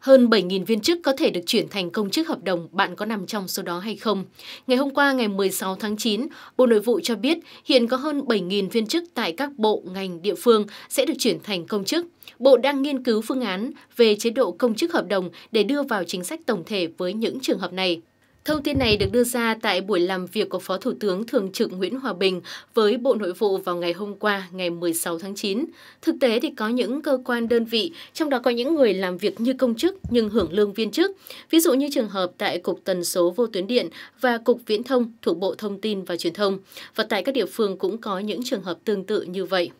Hơn 7.000 viên chức có thể được chuyển thành công chức hợp đồng, bạn có nằm trong số đó hay không? Ngày hôm qua ngày 16 tháng 9, Bộ Nội vụ cho biết hiện có hơn 7.000 viên chức tại các bộ, ngành, địa phương sẽ được chuyển thành công chức. Bộ đang nghiên cứu phương án về chế độ công chức hợp đồng để đưa vào chính sách tổng thể với những trường hợp này. Thông tin này được đưa ra tại buổi làm việc của Phó Thủ tướng Thường trực Nguyễn Hòa Bình với Bộ Nội vụ vào ngày hôm qua, ngày 16 tháng 9. Thực tế thì có những cơ quan đơn vị, trong đó có những người làm việc như công chức nhưng hưởng lương viên chức. Ví dụ như trường hợp tại Cục Tần số Vô tuyến điện và Cục Viễn thông thuộc Bộ Thông tin và Truyền thông. Và tại các địa phương cũng có những trường hợp tương tự như vậy.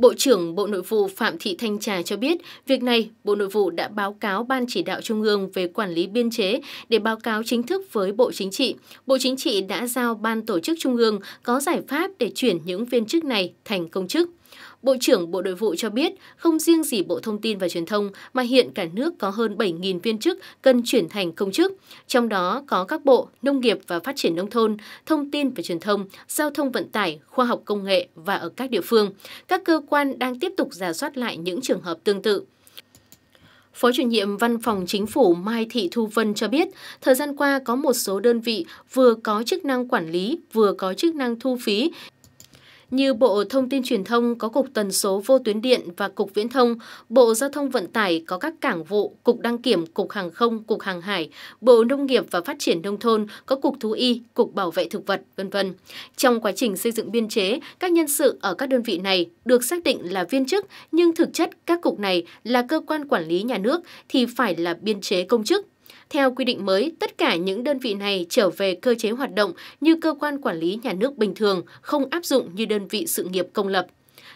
Bộ trưởng Bộ Nội vụ Phạm Thị Thanh Trà cho biết, việc này Bộ Nội vụ đã báo cáo Ban chỉ đạo Trung ương về quản lý biên chế để báo cáo chính thức với Bộ Chính trị. Bộ Chính trị đã giao Ban tổ chức Trung ương có giải pháp để chuyển những viên chức này thành công chức. Bộ trưởng Bộ Nội vụ cho biết, không riêng gì Bộ Thông tin và Truyền thông mà hiện cả nước có hơn 7.000 viên chức cần chuyển thành công chức, trong đó có các bộ Nông nghiệp và Phát triển Nông thôn, Thông tin và Truyền thông, Giao thông Vận tải, Khoa học Công nghệ và ở các địa phương. Các cơ quan đang tiếp tục giả soát lại những trường hợp tương tự. Phó chủ nhiệm Văn phòng Chính phủ Mai Thị Thu Vân cho biết, thời gian qua có một số đơn vị vừa có chức năng quản lý, vừa có chức năng thu phí như Bộ Thông tin Truyền thông có Cục Tần số Vô tuyến điện và Cục Viễn thông, Bộ Giao thông Vận tải có các cảng vụ, Cục Đăng kiểm, Cục Hàng không, Cục Hàng hải, Bộ Nông nghiệp và Phát triển Nông thôn có Cục Thú y, Cục Bảo vệ Thực vật, vân vân. Trong quá trình xây dựng biên chế, các nhân sự ở các đơn vị này được xác định là viên chức, nhưng thực chất các cục này là cơ quan quản lý nhà nước thì phải là biên chế công chức theo quy định mới, tất cả những đơn vị này trở về cơ chế hoạt động như cơ quan quản lý nhà nước bình thường, không áp dụng như đơn vị sự nghiệp công lập.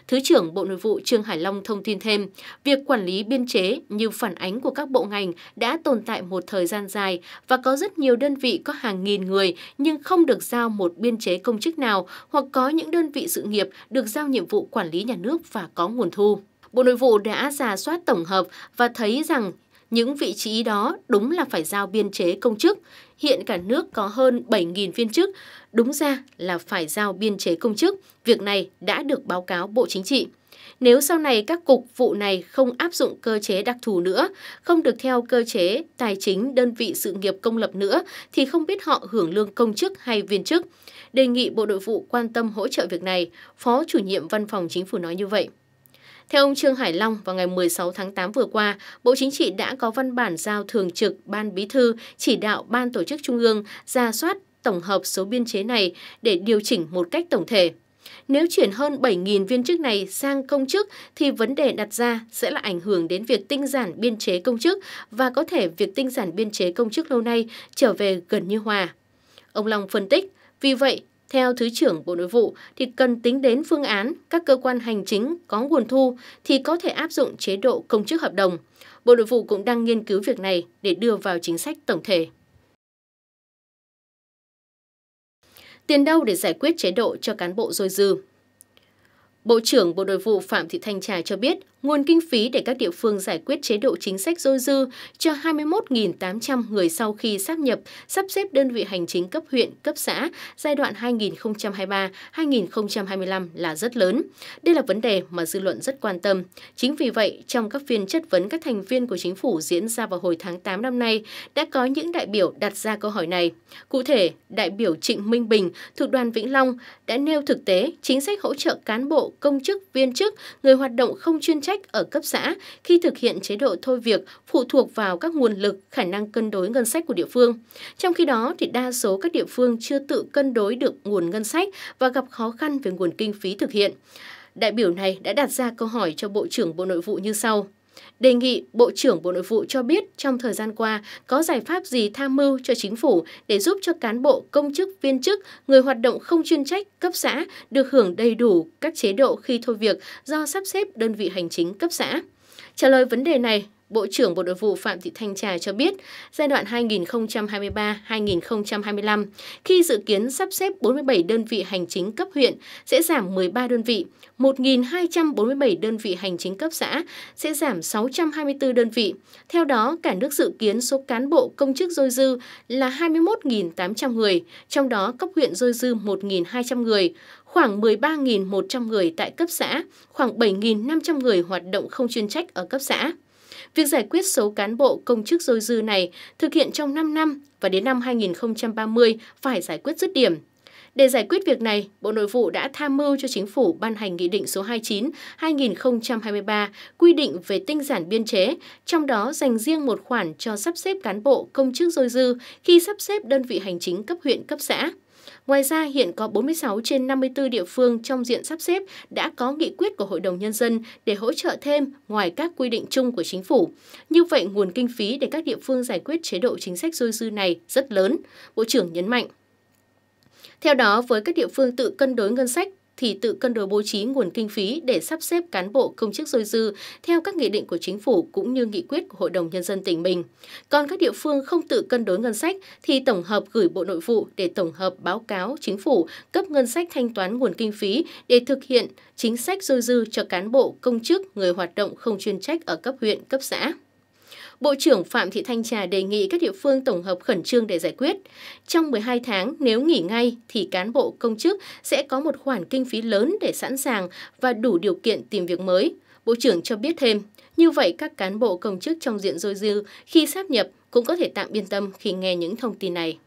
Thứ trưởng Bộ Nội vụ Trương Hải Long thông tin thêm, việc quản lý biên chế như phản ánh của các bộ ngành đã tồn tại một thời gian dài và có rất nhiều đơn vị có hàng nghìn người nhưng không được giao một biên chế công chức nào hoặc có những đơn vị sự nghiệp được giao nhiệm vụ quản lý nhà nước và có nguồn thu. Bộ Nội vụ đã giả soát tổng hợp và thấy rằng những vị trí đó đúng là phải giao biên chế công chức. Hiện cả nước có hơn 7.000 viên chức, đúng ra là phải giao biên chế công chức. Việc này đã được báo cáo Bộ Chính trị. Nếu sau này các cục vụ này không áp dụng cơ chế đặc thù nữa, không được theo cơ chế tài chính đơn vị sự nghiệp công lập nữa thì không biết họ hưởng lương công chức hay viên chức. Đề nghị Bộ Nội vụ quan tâm hỗ trợ việc này, Phó chủ nhiệm Văn phòng Chính phủ nói như vậy. Theo ông Trương Hải Long, vào ngày 16 tháng 8 vừa qua, Bộ Chính trị đã có văn bản giao Thường trực Ban Bí thư chỉ đạo Ban Tổ chức Trung ương ra soát tổng hợp số biên chế này để điều chỉnh một cách tổng thể. Nếu chuyển hơn 7.000 viên chức này sang công chức thì vấn đề đặt ra sẽ là ảnh hưởng đến việc tinh giản biên chế công chức và có thể việc tinh giản biên chế công chức lâu nay trở về gần như hòa. Ông Long phân tích, vì vậy, theo Thứ trưởng Bộ Nội vụ thì cần tính đến phương án các cơ quan hành chính có nguồn thu thì có thể áp dụng chế độ công chức hợp đồng. Bộ Nội vụ cũng đang nghiên cứu việc này để đưa vào chính sách tổng thể. Tiền đâu để giải quyết chế độ cho cán bộ dôi dư? Bộ trưởng Bộ Nội vụ Phạm Thị Thanh Trà cho biết, nguồn kinh phí để các địa phương giải quyết chế độ chính sách dôi dư cho 21.800 người sau khi sáp nhập, sắp xếp đơn vị hành chính cấp huyện, cấp xã giai đoạn 2023-2025 là rất lớn. Đây là vấn đề mà dư luận rất quan tâm. Chính vì vậy, trong các phiên chất vấn các thành viên của chính phủ diễn ra vào hồi tháng 8 năm nay, đã có những đại biểu đặt ra câu hỏi này. Cụ thể, đại biểu Trịnh Minh Bình thuộc đoàn Vĩnh Long đã nêu thực tế chính sách hỗ trợ cán bộ, công chức, viên chức, người hoạt động không chuyên trách trách ở cấp xã khi thực hiện chế độ thôi việc phụ thuộc vào các nguồn lực, khả năng cân đối ngân sách của địa phương. Trong khi đó, thì đa số các địa phương chưa tự cân đối được nguồn ngân sách và gặp khó khăn về nguồn kinh phí thực hiện. Đại biểu này đã đặt ra câu hỏi cho Bộ trưởng Bộ Nội vụ như sau. Đề nghị Bộ trưởng Bộ Nội vụ cho biết trong thời gian qua có giải pháp gì tham mưu cho chính phủ để giúp cho cán bộ, công chức, viên chức, người hoạt động không chuyên trách cấp xã được hưởng đầy đủ các chế độ khi thôi việc do sắp xếp đơn vị hành chính cấp xã. Trả lời vấn đề này, Bộ trưởng Bộ Nội vụ Phạm Thị Thanh Trà cho biết, giai đoạn 2023-2025, khi dự kiến sắp xếp 47 đơn vị hành chính cấp huyện sẽ giảm 13 đơn vị, 1.247 đơn vị hành chính cấp xã sẽ giảm 624 đơn vị. Theo đó, cả nước dự kiến số cán bộ công chức dôi dư là 21.800 người, trong đó cấp huyện dôi dư 1.200 người, khoảng 13.100 người tại cấp xã, khoảng 7.500 người hoạt động không chuyên trách ở cấp xã. Việc giải quyết số cán bộ công chức dôi dư này thực hiện trong 5 năm và đến năm 2030 phải giải quyết dứt điểm. Để giải quyết việc này, Bộ Nội vụ đã tham mưu cho Chính phủ ban hành Nghị định số 29-2023 quy định về tinh giản biên chế, trong đó dành riêng một khoản cho sắp xếp cán bộ công chức dôi dư khi sắp xếp đơn vị hành chính cấp huyện cấp xã. Ngoài ra, hiện có 46 trên 54 địa phương trong diện sắp xếp đã có nghị quyết của Hội đồng Nhân dân để hỗ trợ thêm ngoài các quy định chung của chính phủ. Như vậy, nguồn kinh phí để các địa phương giải quyết chế độ chính sách dôi dư này rất lớn, Bộ trưởng nhấn mạnh. Theo đó, với các địa phương tự cân đối ngân sách thì tự cân đối bố trí nguồn kinh phí để sắp xếp cán bộ công chức dôi dư theo các nghị định của chính phủ cũng như nghị quyết của Hội đồng Nhân dân tỉnh mình. Còn các địa phương không tự cân đối ngân sách thì tổng hợp gửi Bộ Nội vụ để tổng hợp báo cáo chính phủ cấp ngân sách thanh toán nguồn kinh phí để thực hiện chính sách dôi dư cho cán bộ, công chức, người hoạt động không chuyên trách ở cấp huyện, cấp xã. Bộ trưởng Phạm Thị Thanh Trà đề nghị các địa phương tổng hợp khẩn trương để giải quyết. Trong 12 tháng, nếu nghỉ ngay thì cán bộ công chức sẽ có một khoản kinh phí lớn để sẵn sàng và đủ điều kiện tìm việc mới. Bộ trưởng cho biết thêm, như vậy các cán bộ công chức trong diện dôi dư khi sáp nhập cũng có thể tạm yên tâm khi nghe những thông tin này.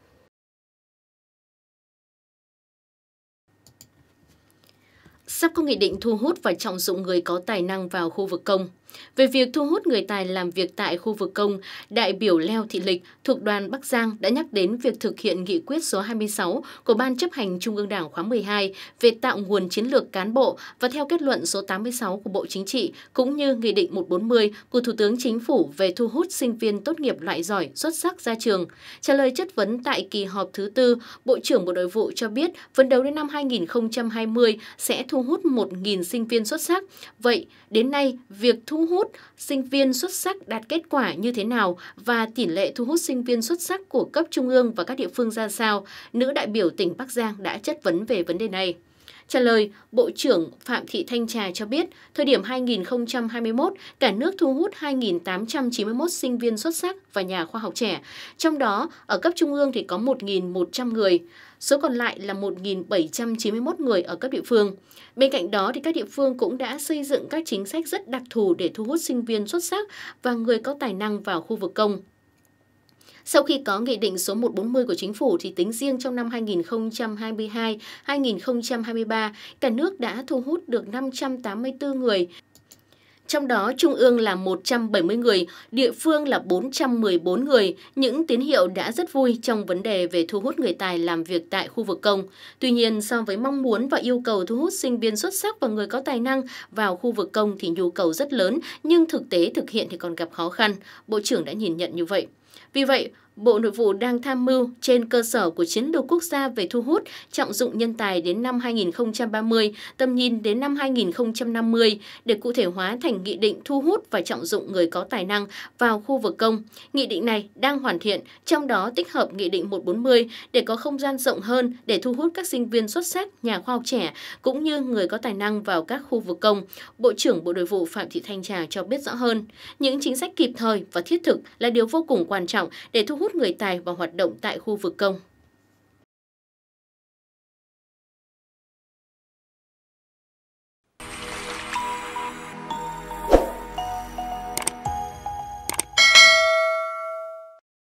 Sắp có nghị định thu hút và trọng dụng người có tài năng vào khu vực công. Về việc thu hút người tài làm việc tại khu vực công, đại biểu Leo Thị Lịch thuộc đoàn Bắc Giang đã nhắc đến việc thực hiện nghị quyết số 26 của Ban chấp hành Trung ương Đảng khóa 12 về tạo nguồn chiến lược cán bộ và theo kết luận số 86 của Bộ Chính trị cũng như Nghị định 140 của Thủ tướng Chính phủ về thu hút sinh viên tốt nghiệp loại giỏi xuất sắc ra trường. Trả lời chất vấn tại kỳ họp thứ tư, Bộ trưởng Bộ Đội vụ cho biết phấn đấu đến năm 2020 sẽ thu hút 1.000 sinh viên xuất sắc. Vậy, đến nay, việc thu thu hút sinh viên xuất sắc đạt kết quả như thế nào và tỷ lệ thu hút sinh viên xuất sắc của cấp trung ương và các địa phương ra sao, nữ đại biểu tỉnh Bắc Giang đã chất vấn về vấn đề này. Trả lời, Bộ trưởng Phạm Thị Thanh Trà cho biết, thời điểm 2021, cả nước thu hút 2.891 sinh viên xuất sắc và nhà khoa học trẻ. Trong đó, ở cấp trung ương thì có 1.100 người, số còn lại là 1.791 người ở cấp địa phương. Bên cạnh đó, thì các địa phương cũng đã xây dựng các chính sách rất đặc thù để thu hút sinh viên xuất sắc và người có tài năng vào khu vực công. Sau khi có Nghị định số 140 của Chính phủ thì tính riêng trong năm 2022, 2023, cả nước đã thu hút được 584 người, trong đó trung ương là 170 người, địa phương là 414 người. Những tín hiệu đã rất vui trong vấn đề về thu hút người tài làm việc tại khu vực công. Tuy nhiên, so với mong muốn và yêu cầu thu hút sinh viên xuất sắc và người có tài năng vào khu vực công thì nhu cầu rất lớn, nhưng thực tế thực hiện thì còn gặp khó khăn. Bộ trưởng đã nhìn nhận như vậy. Vì vậy, Bộ Nội vụ đang tham mưu trên cơ sở của chiến lược quốc gia về thu hút, trọng dụng nhân tài đến năm 2030, tầm nhìn đến năm 2050 để cụ thể hóa thành nghị định thu hút và trọng dụng người có tài năng vào khu vực công. Nghị định này đang hoàn thiện, trong đó tích hợp Nghị định 140 để có không gian rộng hơn để thu hút các sinh viên xuất sắc, nhà khoa học trẻ cũng như người có tài năng vào các khu vực công. Bộ trưởng Bộ Nội vụ Phạm Thị Thanh Trà cho biết rõ hơn, những chính sách kịp thời và thiết thực là điều vô cùng quan trọng để thu hút hút người tài vào hoạt động tại khu vực công.